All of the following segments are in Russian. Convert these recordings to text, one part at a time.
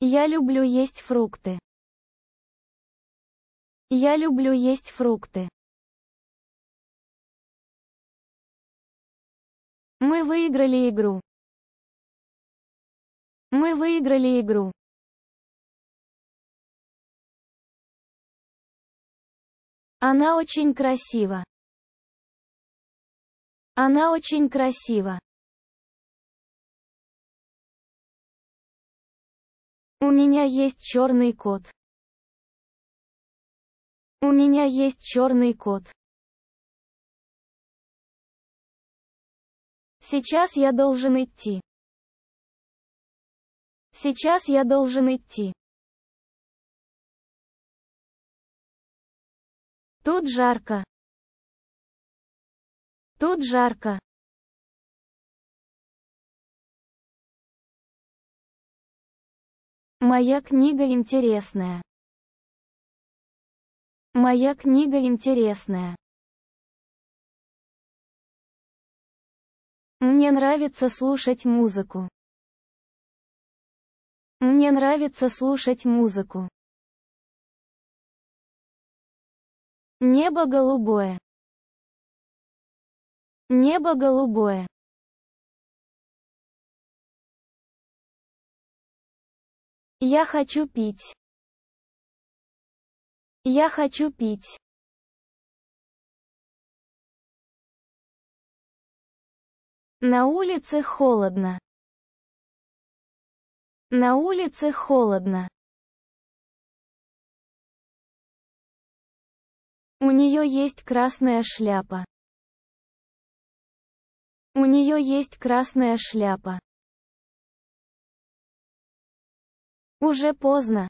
Я люблю есть фрукты. Я люблю есть фрукты. Мы выиграли игру. Мы выиграли игру. Она очень красива. Она очень красива. У меня есть черный кот. У меня есть черный кот. Сейчас я должен идти. Сейчас я должен идти. Тут жарко. Тут жарко. Моя книга интересная. Моя книга интересная. Мне нравится слушать музыку. Мне нравится слушать музыку. Небо голубое. Небо голубое. Я хочу пить. Я хочу пить. На улице холодно. На улице холодно. У нее есть красная шляпа. У нее есть красная шляпа. Уже поздно.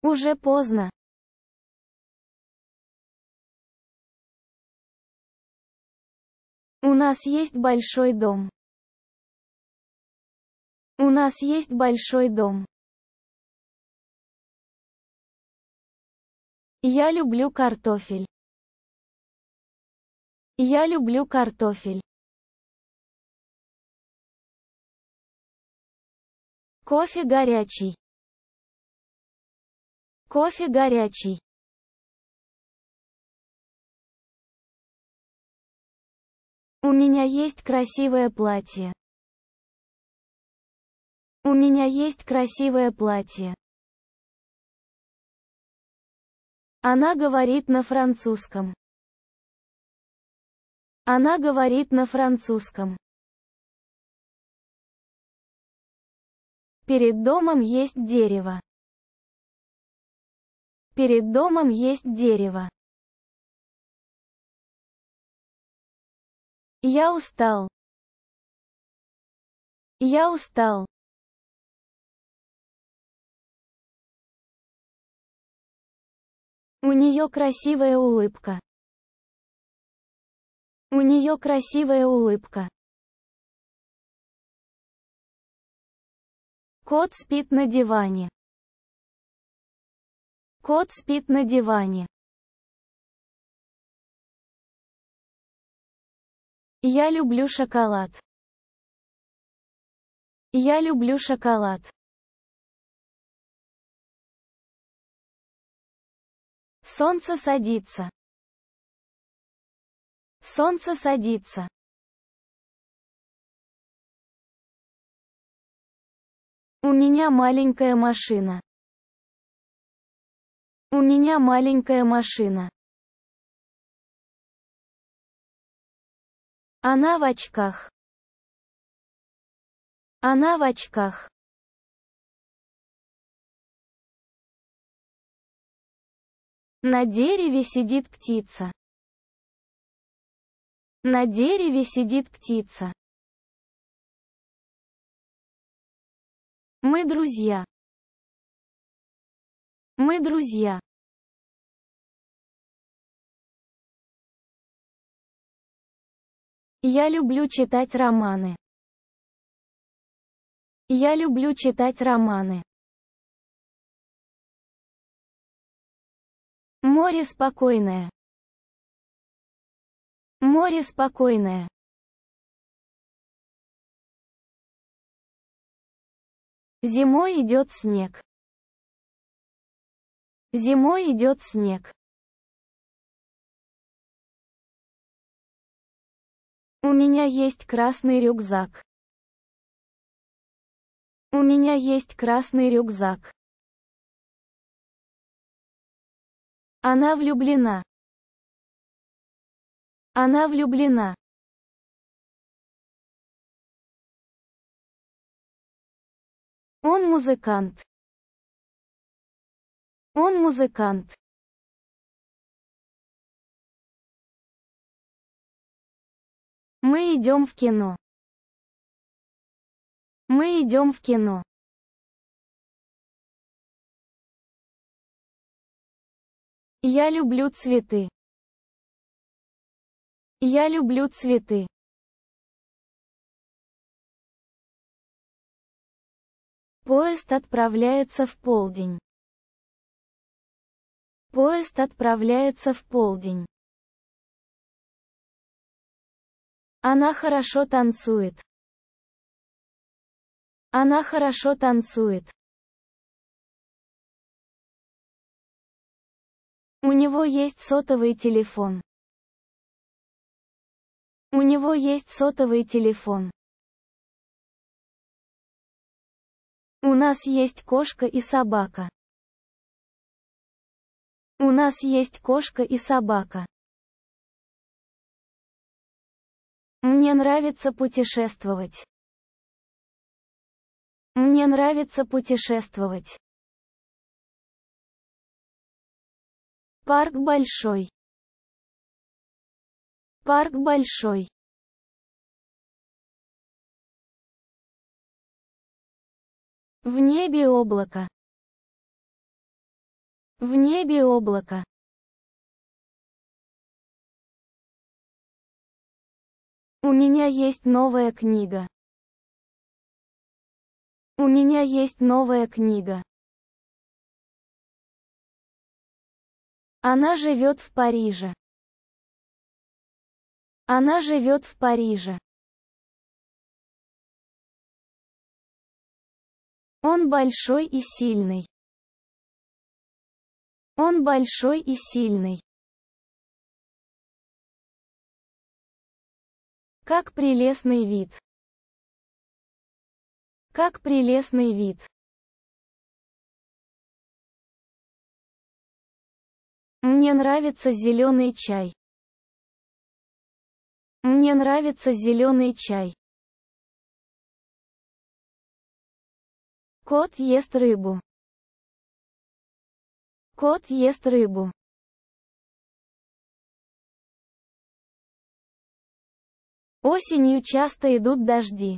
Уже поздно. У нас есть большой дом. У нас есть большой дом. Я люблю картофель. Я люблю картофель. Кофе горячий. Кофе горячий. У меня есть красивое платье. У меня есть красивое платье. Она говорит на французском. Она говорит на французском. Перед домом есть дерево. Перед домом есть дерево. Я устал. Я устал. У нее красивая улыбка. У нее красивая улыбка. Кот спит на диване. Кот спит на диване. Я люблю шоколад. Я люблю шоколад. Солнце садится. Солнце садится. У меня маленькая машина. У меня маленькая машина. Она в очках. Она в очках. На дереве сидит птица. На дереве сидит птица. Мы друзья. Мы друзья. Я люблю читать романы. Я люблю читать романы. Море спокойное. Море спокойное. Зимой идет снег. Зимой идет снег. У меня есть красный рюкзак. У меня есть красный рюкзак. Она влюблена. Она влюблена. Он музыкант. Он музыкант. Мы идем в кино. Мы идем в кино. Я люблю цветы. Я люблю цветы. Поезд отправляется в полдень. Поезд отправляется в полдень. Она хорошо танцует. Она хорошо танцует. У него есть сотовый телефон. У него есть сотовый телефон. У нас есть кошка и собака. У нас есть кошка и собака. Мне нравится путешествовать. Мне нравится путешествовать. Парк большой. Парк большой. В небе облако. В небе облако. У меня есть новая книга. У меня есть новая книга. Она живет в Париже. Она живет в Париже. Он большой и сильный. Он большой и сильный. Как прелестный вид. Как прелестный вид. Мне нравится зеленый чай. Мне нравится зеленый чай. Кот ест рыбу. Кот ест рыбу. Осенью часто идут дожди.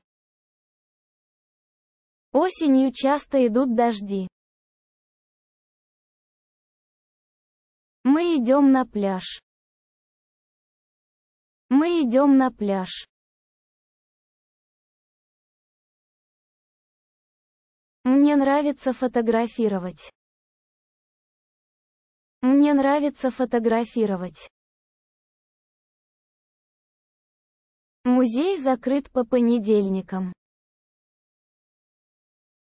Осенью часто идут дожди. Мы идем на пляж. Мы идем на пляж. Мне нравится фотографировать. Мне нравится фотографировать. Музей закрыт по понедельникам.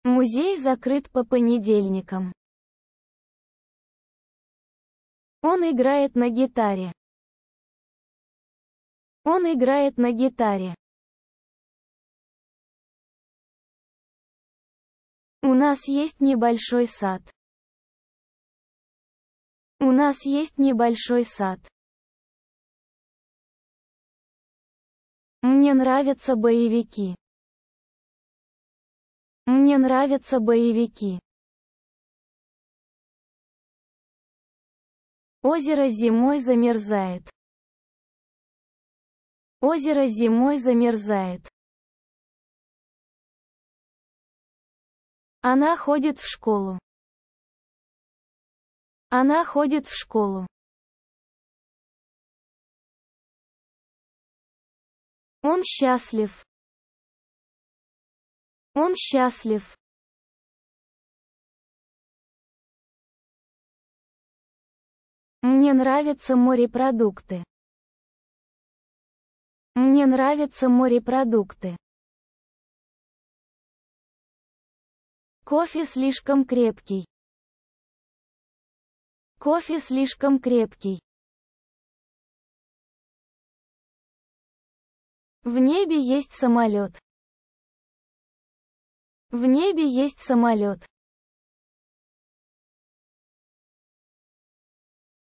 Музей закрыт по понедельникам. Он играет на гитаре. Он играет на гитаре. У нас есть небольшой сад. У нас есть небольшой сад. Мне нравятся боевики. Мне нравятся боевики. Озеро зимой замерзает. Озеро зимой замерзает. Она ходит в школу. Она ходит в школу. Он счастлив. Он счастлив. Мне нравятся морепродукты. Мне нравятся морепродукты. Кофе слишком крепкий. Кофе слишком крепкий. В небе есть самолет. В небе есть самолет.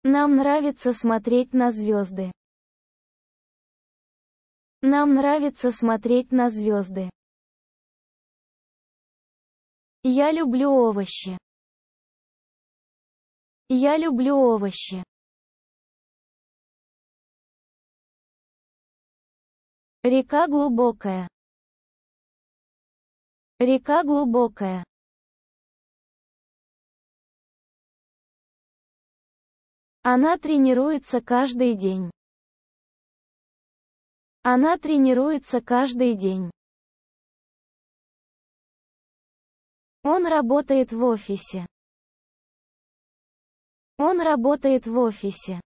Нам нравится смотреть на звезды. Нам нравится смотреть на звезды. Я люблю овощи. Я люблю овощи. Река глубокая. Река глубокая. Она тренируется каждый день. Она тренируется каждый день. Он работает в офисе. Он работает в офисе.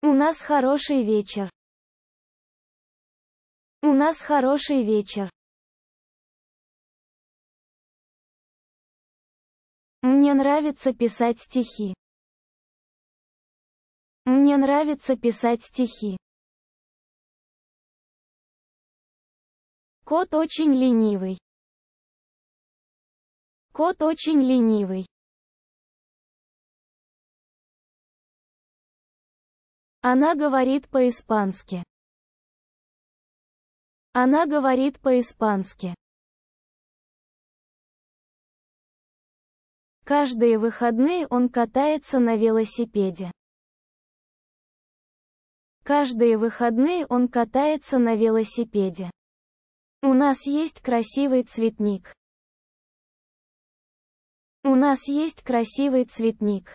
У нас хороший вечер. У нас хороший вечер. Мне нравится писать стихи. Мне нравится писать стихи. Кот очень ленивый. Кот очень ленивый. Она говорит по-испански. Она говорит по-испански. Каждые выходные он катается на велосипеде. Каждые выходные он катается на велосипеде. У нас есть красивый цветник. У нас есть красивый цветник.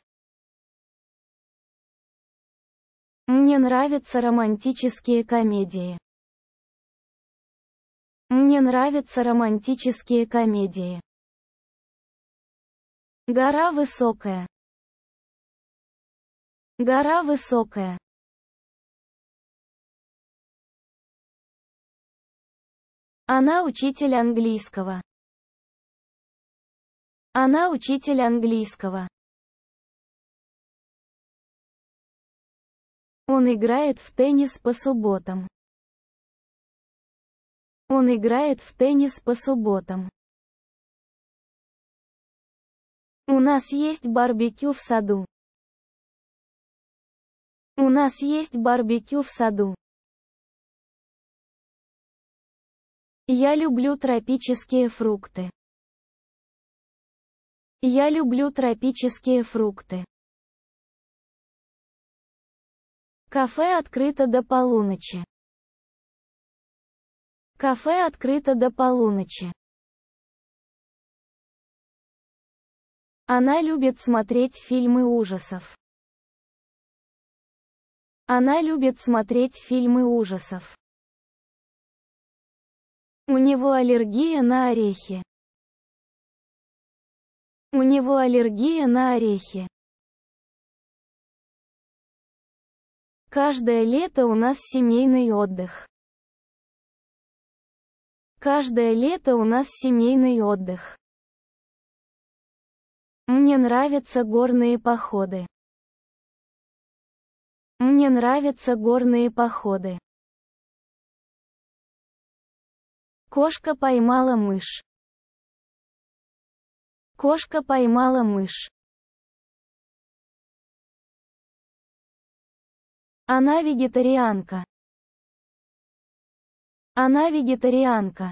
Мне нравятся романтические комедии. Мне нравятся романтические комедии. Гора высокая. Гора высокая. Она учитель английского. Она учитель английского. Он играет в теннис по субботам. Он играет в теннис по субботам. У нас есть барбекю в саду. У нас есть барбекю в саду. Я люблю тропические фрукты. Я люблю тропические фрукты. Кафе открыто до полуночи. Кафе открыто до полуночи. Она любит смотреть фильмы ужасов. Она любит смотреть фильмы ужасов. У него аллергия на орехи. У него аллергия на орехи. Каждое лето у нас семейный отдых. Каждое лето у нас семейный отдых. Мне нравятся горные походы. Мне нравятся горные походы. Кошка поймала мышь. Кошка поймала мышь. Она вегетарианка. Она вегетарианка.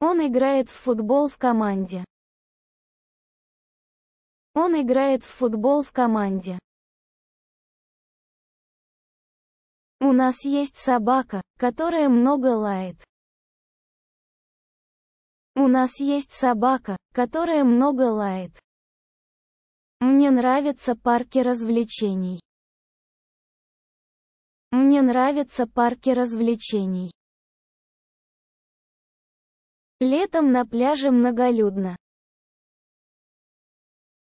Он играет в футбол в команде. Он играет в футбол в команде. У нас есть собака, которая много лает. У нас есть собака, которая много лает. Мне нравятся парки развлечений. Мне нравятся парки развлечений. Летом на пляже многолюдно.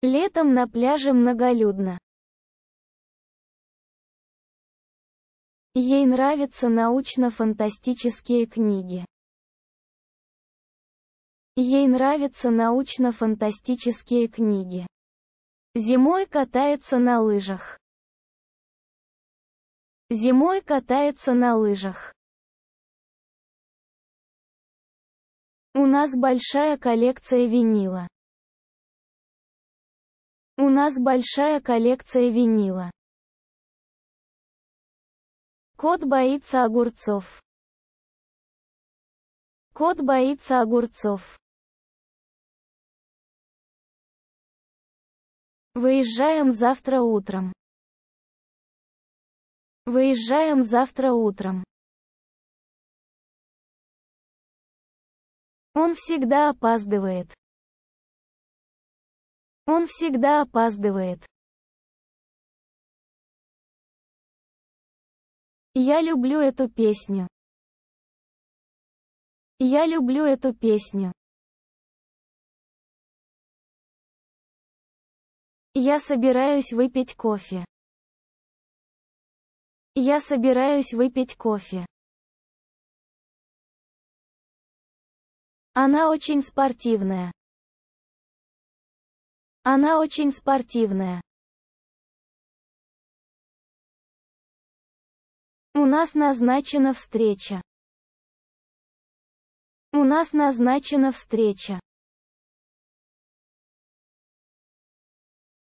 Летом на пляже многолюдно. Ей нравятся научно-фантастические книги. Ей нравятся научно-фантастические книги. Зимой катается на лыжах. Зимой катается на лыжах. У нас большая коллекция винила. У нас большая коллекция винила. Кот боится огурцов. Кот боится огурцов. Выезжаем завтра утром. Выезжаем завтра утром. Он всегда опаздывает. Он всегда опаздывает. Я люблю эту песню. Я люблю эту песню. Я собираюсь выпить кофе. Я собираюсь выпить кофе. Она очень спортивная. Она очень спортивная. У нас назначена встреча. У нас назначена встреча.